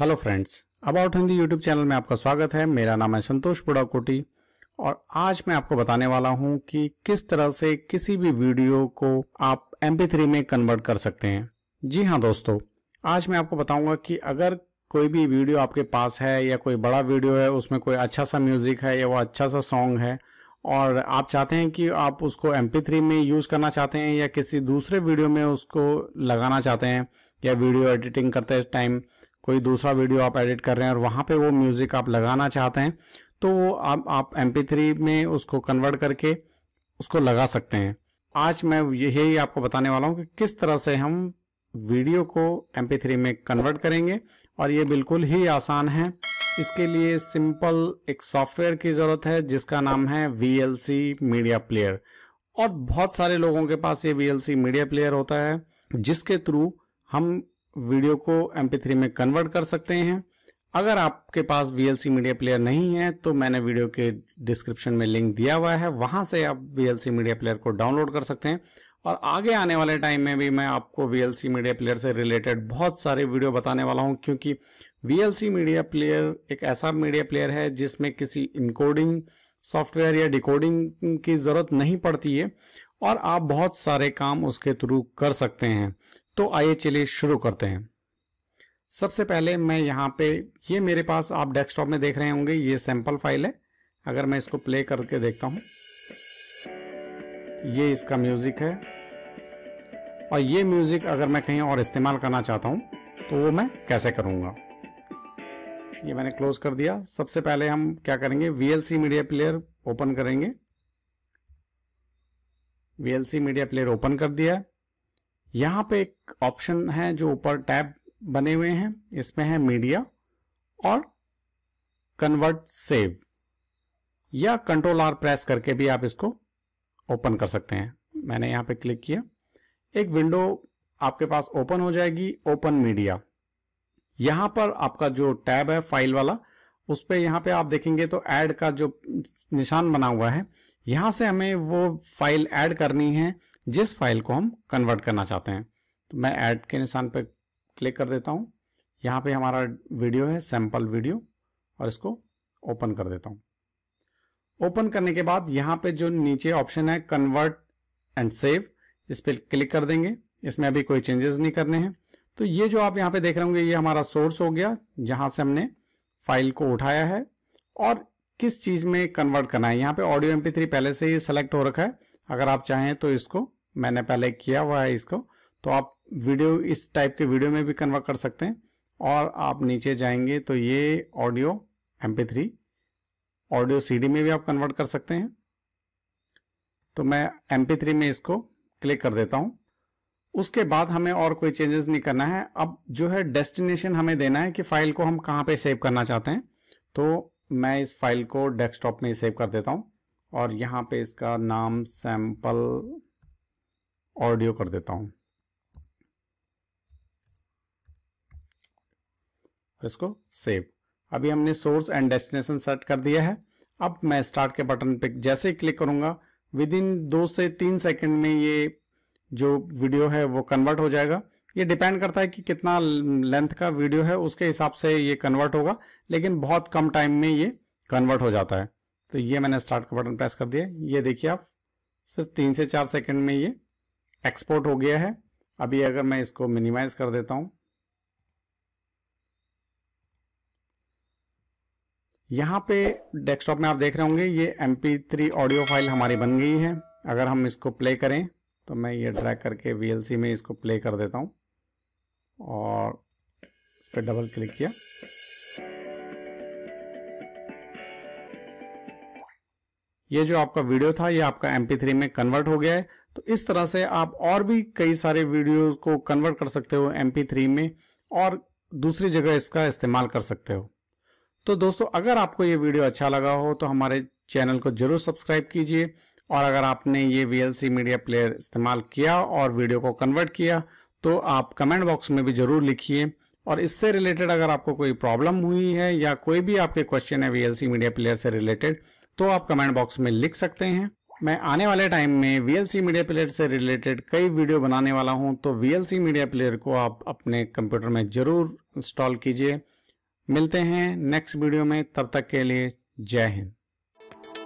hello friends about Hindi YouTube channel में आपका स्वागत है मेरा नाम है संतोष बुड़ाकोटी और आज मैं आपको बताने वाला हूं कि किस तरह से किसी भी वीडियो को आप एम थ्री में कन्वर्ट कर सकते हैं जी हाँ दोस्तों आज मैं आपको बताऊंगा कि अगर कोई भी वीडियो आपके पास है या कोई बड़ा वीडियो है उसमें कोई अच्छा सा म्यूजिक है या वो अच्छा सा सॉन्ग है और आप चाहते हैं कि आप उसको एम थ्री में यूज़ करना चाहते हैं या किसी दूसरे वीडियो में उसको लगाना चाहते हैं या वीडियो एडिटिंग करते टाइम कोई दूसरा वीडियो आप एडिट कर रहे हैं और वहाँ पे वो म्यूज़िक आप लगाना चाहते हैं तो वो आप आप एम में उसको कन्वर्ट करके उसको लगा सकते हैं आज मैं यही आपको बताने वाला हूँ कि किस तरह से हम वीडियो को एम में कन्वर्ट करेंगे और ये बिल्कुल ही आसान है इसके लिए सिंपल एक सॉफ्टवेयर की ज़रूरत है जिसका नाम है वी मीडिया प्लेयर और बहुत सारे लोगों के पास ये वी मीडिया प्लेयर होता है जिसके थ्रू हम वीडियो को एम में कन्वर्ट कर सकते हैं अगर आपके पास वी मीडिया प्लेयर नहीं है तो मैंने वीडियो के डिस्क्रिप्शन में लिंक दिया हुआ है वहां से आप वी मीडिया प्लेयर को डाउनलोड कर सकते हैं और आगे आने वाले टाइम में भी मैं आपको वी मीडिया प्लेयर से रिलेटेड बहुत सारे वीडियो बताने वाला हूं क्योंकि वी मीडिया प्लेयर एक ऐसा मीडिया प्लेयर है जिसमें किसी इनकोडिंग सॉफ्टवेयर या डिकोडिंग की ज़रूरत नहीं पड़ती है और आप बहुत सारे काम उसके थ्रू कर सकते हैं तो आइए चलिए शुरू करते हैं सबसे पहले मैं यहाँ पे ये मेरे पास आप डेस्कटॉप में देख रहे होंगे ये सैंपल फाइल है अगर मैं इसको प्ले करके देखता हूँ ये इसका म्यूज़िक है और ये म्यूज़िक अगर मैं कहीं और इस्तेमाल करना चाहता हूँ तो वो मैं कैसे करूँगा ये मैंने क्लोज कर दिया सबसे पहले हम क्या करेंगे वी मीडिया प्लेयर ओपन करेंगे वी मीडिया प्लेयर ओपन कर दिया यहां पे एक ऑप्शन है जो ऊपर टैब बने हुए हैं इसमें है मीडिया और कन्वर्ट सेव या कंट्रोल आर प्रेस करके भी आप इसको ओपन कर सकते हैं मैंने यहां पे क्लिक किया एक विंडो आपके पास ओपन हो जाएगी ओपन मीडिया यहां पर आपका जो टैब है फाइल वाला उस पर यहां पे आप देखेंगे तो ऐड का जो निशान बना हुआ है यहां से हमें वो फाइल ऐड करनी है जिस फाइल को हम कन्वर्ट करना चाहते हैं तो मैं ऐड के निशान पर क्लिक कर देता हूँ यहाँ पे हमारा वीडियो है सैम्पल वीडियो और इसको ओपन कर देता हूँ ओपन करने के बाद यहाँ पे जो नीचे ऑप्शन है कन्वर्ट एंड सेव इस पर क्लिक कर देंगे इसमें अभी कोई चेंजेस नहीं करने हैं तो ये जो आप यहाँ पे देख रहे होंगे ये हमारा सोर्स हो गया जहाँ से हमने फाइल को उठाया है और किस चीज़ में कन्वर्ट करना है यहाँ पे ऑडियो एम पहले से ही सेलेक्ट हो रखा है अगर आप चाहें तो इसको मैंने पहले किया हुआ है इसको तो आप वीडियो इस टाइप के वीडियो में भी कन्वर्ट कर सकते हैं और आप नीचे जाएंगे तो ये audio M P audio CD में भी आप कन्वर्ट कर सकते हैं तो मैं एम पी में इसको क्लिक कर देता हूँ उसके बाद हमें और कोई चेंजेस नहीं करना है अब जो है डेस्टिनेशन हमें देना है कि फाइल को हम कहाँ पे सेव करना चाहते हैं तो मैं इस फाइल को डेस्कटॉप में सेव कर देता हूँ और यहाँ पे इसका नाम सैंपल ऑडियो कर देता हूँ इसको सेव अभी हमने सोर्स एंड डेस्टिनेशन सेट कर दिया है अब मैं स्टार्ट के बटन पे जैसे ही क्लिक करूंगा विद इन दो से तीन सेकंड में ये जो वीडियो है वो कन्वर्ट हो जाएगा ये डिपेंड करता है कि कितना लेंथ का वीडियो है उसके हिसाब से ये कन्वर्ट होगा लेकिन बहुत कम टाइम में ये कन्वर्ट हो जाता है तो ये मैंने स्टार्ट का बटन प्रेस कर दिया ये देखिए आप सिर्फ तीन से चार सेकंड में ये एक्सपोर्ट हो गया है अभी अगर मैं इसको मिनिमाइज कर देता हूँ यहाँ पे डेस्कटॉप में आप देख रहे होंगे ये एम थ्री ऑडियो फाइल हमारी बन गई है अगर हम इसको प्ले करें तो मैं ये ड्रैग करके वी में इसको प्ले कर देता हूं और इस पर डबल क्लिक किया ये जो आपका वीडियो था ये आपका एम में कन्वर्ट हो गया है तो इस तरह से आप और भी कई सारे वीडियो को कन्वर्ट कर सकते हो एम में और दूसरी जगह इसका इस्तेमाल कर सकते हो तो दोस्तों अगर आपको ये वीडियो अच्छा लगा हो तो हमारे चैनल को जरूर सब्सक्राइब कीजिए और अगर आपने ये वी मीडिया प्लेयर इस्तेमाल किया और वीडियो को कन्वर्ट किया तो आप कमेंट बॉक्स में भी जरूर लिखिए और इससे रिलेटेड अगर आपको कोई प्रॉब्लम हुई है या कोई भी आपके क्वेश्चन है वी मीडिया प्लेयर से रिलेटेड तो आप कमेंट बॉक्स में लिख सकते हैं मैं आने वाले टाइम में VLC मीडिया प्लेयर से रिलेटेड कई वीडियो बनाने वाला हूं तो VLC मीडिया प्लेयर को आप अपने कंप्यूटर में ज़रूर इंस्टॉल कीजिए मिलते हैं नेक्स्ट वीडियो में तब तक के लिए जय हिंद